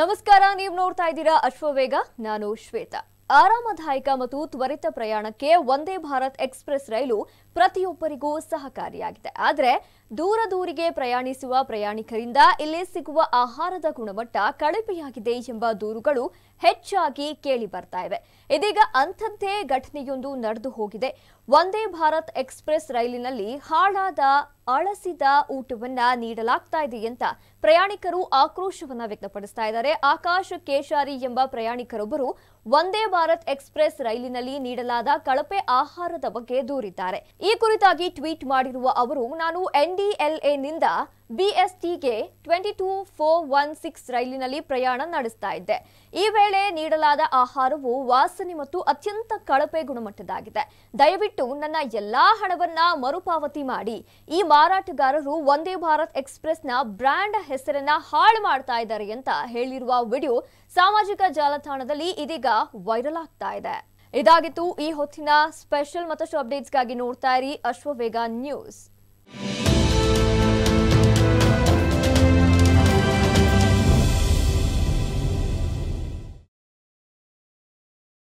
ನಮಸ್ಕಾರ ನೀವು ನೋಡ್ತಾ ಇದ್ದೀರಾ ಅಶ್ವವೇಗ ನಾನು ಶ್ವೇತಾ ಆರಾಮದಾಯಕ ಮತ್ತು ತ್ವರಿತ ಪ್ರಯಾಣಕ್ಕೆ ವಂದೇ ಭಾರತ್ ಎಕ್ಸ್ಪ್ರೆಸ್ ರೈಲು ಪ್ರತಿಯೊಬ್ಬರಿಗೂ ಸಹಕಾರಿಯಾಗಿದೆ ಆದರೆ ದೂರ ದೂರಿಗೆ ಪ್ರಯಾಣಿಸುವ ಪ್ರಯಾಣಿಕರಿಂದ ಇಲ್ಲಿ ಸಿಗುವ ಆಹಾರದ ಗುಣಮಟ್ಟ ಕಳಪೆಯಾಗಿದೆ ಎಂಬ ದೂರುಗಳು ಹೆಚ್ಚಾಗಿ ಕೇಳಿ ಬರ್ತಾ ಇವೆ ಇದೀಗ ಅಂಥದ್ದೇ ಘಟನೆಯೊಂದು ನಡೆದು ಹೋಗಿದೆ ವಂದೇ ಭಾರತ್ ಎಕ್ಸ್ಪ್ರೆಸ್ ರೈಲಿನಲ್ಲಿ ಹಾಳಾದ ಅಳಸಿದ ಊಟವನ್ನ ನೀಡಲಾಗ್ತಾ ಇದೆ ಅಂತ ಪ್ರಯಾಣಿಕರು ಆಕ್ರೋಶವನ್ನ ವ್ಯಕ್ತಪಡಿಸ್ತಾ ಇದ್ದಾರೆ ಆಕಾಶ್ ಕೇಶಾರಿ ಎಂಬ ಪ್ರಯಾಣಿಕರೊಬ್ಬರು ವಂದೇ ಭಾರತ್ ಎಕ್ಸ್ಪ್ರೆಸ್ ರೈಲಿನಲ್ಲಿ ನೀಡಲಾದ ಕಳಪೆ ಆಹಾರದ ಬಗ್ಗೆ ದೂರಿದ್ದಾರೆ ಈ ಕುರಿತಾಗಿ ಟ್ವೀಟ್ ಮಾಡಿರುವ ಅವರು ನಾನು ಎನ್ಡಿಎಲ್ಎನಿಂದ ಬಿಎಸ್ಟಿಗೆ twenty two four one six ರೈಲಿನಲ್ಲಿ ಪ್ರಯಾಣ ನಡೆಸ್ತಾ ಇದ್ದೆ ಈ ವೇಳೆ ನೀಡಲಾದ ಆಹಾರವು ವಾಸನೆ ಮತ್ತು ಅತ್ಯಂತ ಕಳಪೆ ಗುಣಮಟ್ಟದಾಗಿದೆ ದಯವಿಟ್ಟು ನನ್ನ ಎಲ್ಲಾ ಹಣವನ್ನ ಮರುಪಾವತಿ ಮಾಡಿ ಈ ಮಾರಾಟಗಾರರು ವಂದೇ ಭಾರತ್ ಎಕ್ಸ್ಪ್ರೆಸ್ನ ಬ್ರ್ಯಾಂಡ್ ಹೆಸರನ್ನ ಹಾಳು ಮಾಡ್ತಾ ಇದ್ದಾರೆ ಅಂತ ಹೇಳಿರುವ ವಿಡಿಯೋ ಸಾಮಾಜಿಕ ಜಾಲತಾಣದಲ್ಲಿ ಇದೀಗ ವೈರಲ್ ಆಗ್ತಾ ಇದೆ ಇದಾಗಿತ್ತು ಈ ಹೊತ್ತಿನ ಸ್ಪೆಷಲ್ ಮತ್ತಷ್ಟು ಅಪ್ಡೇಟ್ಸ್ಗಾಗಿ ನೋಡ್ತಾ ಇರಿ ಅಶ್ವವೇಗ ನ್ಯೂಸ್